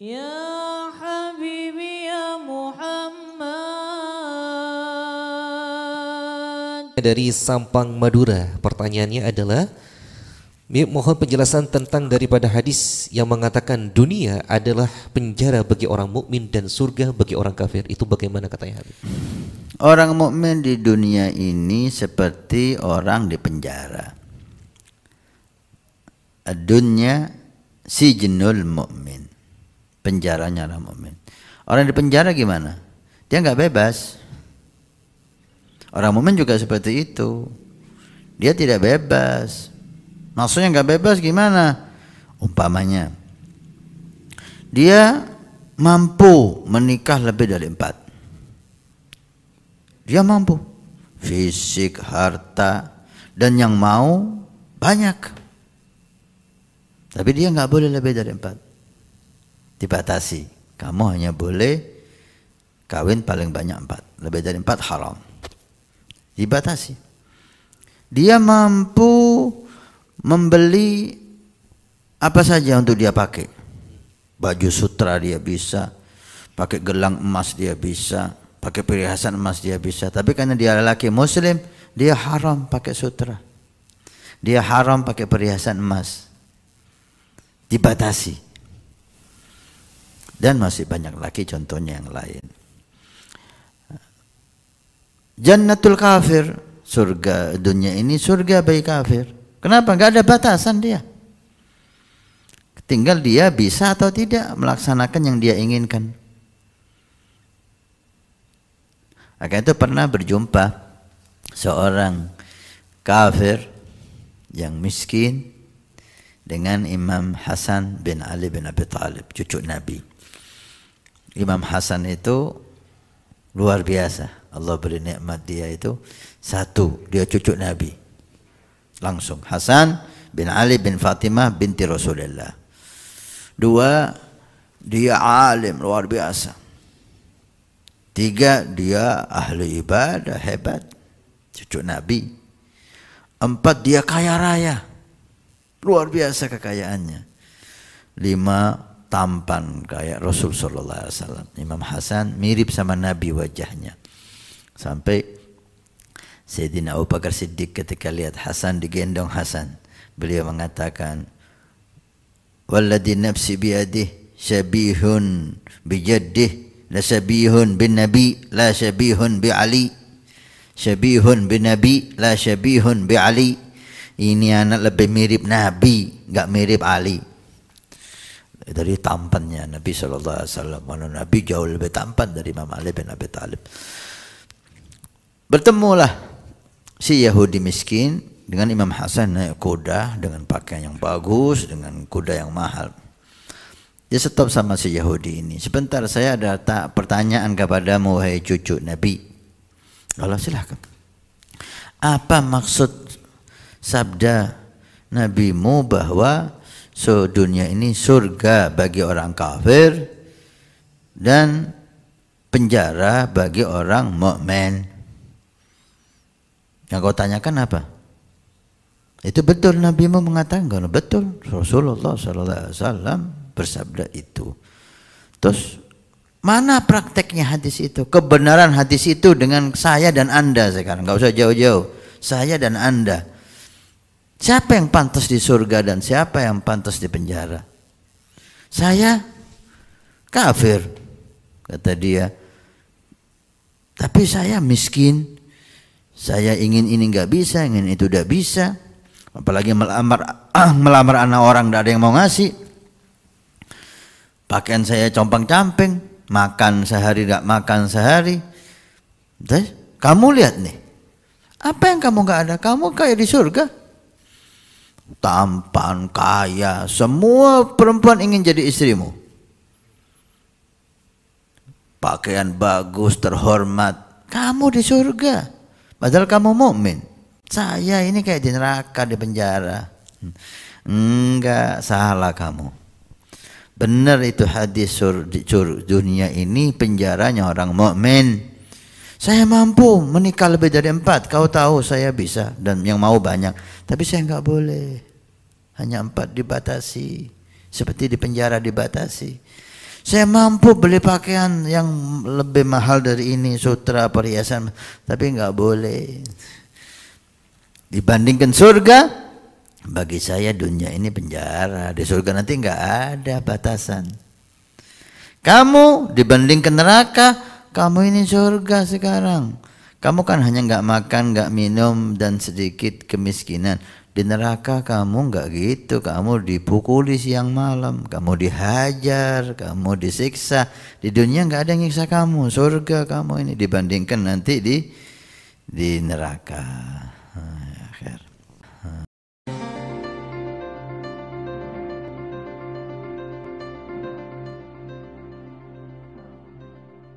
Ya Habibi ya Muhammad Dari Sampang Madura pertanyaannya adalah Mohon penjelasan tentang daripada hadis yang mengatakan dunia adalah penjara bagi orang mukmin dan surga bagi orang kafir. Itu bagaimana katanya Habib? Orang mukmin di dunia ini seperti orang di penjara. Dunia si jenul mukmin penjaranya orang mukmin. Orang di penjara gimana? Dia nggak bebas. Orang mukmin juga seperti itu. Dia tidak bebas. Maksudnya nggak bebas gimana? Umpamanya dia mampu menikah lebih dari empat. Dia mampu fisik, harta, dan yang mau banyak. Tapi dia nggak boleh lebih dari empat dibatasi. Kamu hanya boleh kawin paling banyak empat. Lebih dari empat haram. Dibatasi. Dia mampu membeli apa saja untuk dia pakai. Baju sutra dia bisa, pakai gelang emas dia bisa, pakai perhiasan emas dia bisa. Tapi karena dia lelaki muslim, dia haram pakai sutra. Dia haram pakai perhiasan emas. Dibatasi. Dan masih banyak lagi contohnya yang lain. Jannatul kafir, surga dunia ini surga bagi kafir. Kenapa? Gak ada batasan dia. Tinggal dia bisa atau tidak melaksanakan yang dia inginkan. Akan itu pernah berjumpa seorang kafir yang miskin dengan Imam Hasan bin Ali bin Abi Talib, cucu Nabi. Imam Hasan itu luar biasa. Allah beri nikmat dia itu satu, dia cucu Nabi. Langsung Hasan bin Ali bin Fatimah binti Rasulullah. Dua, dia alim luar biasa. Tiga, dia ahli ibadah hebat, cucu Nabi. Empat, dia kaya raya. Luar biasa kekayaannya. Lima, tampan kayak Rasul Sallallahu Alaihi Wasallam. Imam Hasan mirip sama Nabi wajahnya. Sampai Sayyidina Abu Bakar Siddiq ketika lihat Hasan digendong Hasan. Beliau mengatakan, Walladhi nafsi biadih syabihun bijaddih la syabihun bin Nabi la syabihun bi Ali syabihun bin Nabi la syabihun bi Ali ini anak lebih mirip Nabi enggak mirip Ali Eh, dari tampannya Nabi Shallallahu Alaihi Wasallam. Nabi jauh lebih tampan dari Imam Ali bin Abi Talib. Bertemulah si Yahudi miskin dengan Imam Hasan naik kuda dengan pakaian yang bagus dengan kuda yang mahal. Dia stop sama si Yahudi ini. Sebentar saya ada tak pertanyaan kepadamu wahai cucu Nabi. Kalau silahkan. Apa maksud sabda Nabimu bahwa so dunia ini surga bagi orang kafir dan penjara bagi orang mukmin. Yang kau tanyakan apa? Itu betul Nabi mu mengatakan kan? betul Rasulullah Sallallahu Alaihi Wasallam bersabda itu. Terus mana prakteknya hadis itu? Kebenaran hadis itu dengan saya dan anda sekarang. Gak usah jauh-jauh. Saya dan anda. Siapa yang pantas di surga dan siapa yang pantas di penjara? Saya kafir, kata dia. Tapi saya miskin. Saya ingin ini nggak bisa, ingin itu nggak bisa. Apalagi melamar ah, melamar anak orang tidak ada yang mau ngasih. Pakaian saya compang-camping, makan sehari nggak makan sehari. kamu lihat nih, apa yang kamu nggak ada? Kamu kayak di surga tampan, kaya, semua perempuan ingin jadi istrimu. Pakaian bagus, terhormat. Kamu di surga. Padahal kamu mukmin. Saya ini kayak di neraka, di penjara. Enggak, salah kamu. Benar itu hadis sur, dunia ini penjaranya orang mukmin. Saya mampu menikah lebih dari empat. Kau tahu saya bisa dan yang mau banyak. Tapi saya nggak boleh. Hanya empat dibatasi. Seperti di penjara dibatasi. Saya mampu beli pakaian yang lebih mahal dari ini, sutra, perhiasan, tapi nggak boleh. Dibandingkan surga, bagi saya dunia ini penjara. Di surga nanti nggak ada batasan. Kamu dibandingkan neraka, kamu ini surga sekarang. Kamu kan hanya nggak makan, nggak minum dan sedikit kemiskinan. Di neraka kamu nggak gitu, kamu dipukuli siang malam, kamu dihajar, kamu disiksa. Di dunia nggak ada yang nyiksa kamu, surga kamu ini dibandingkan nanti di di neraka. Akhir.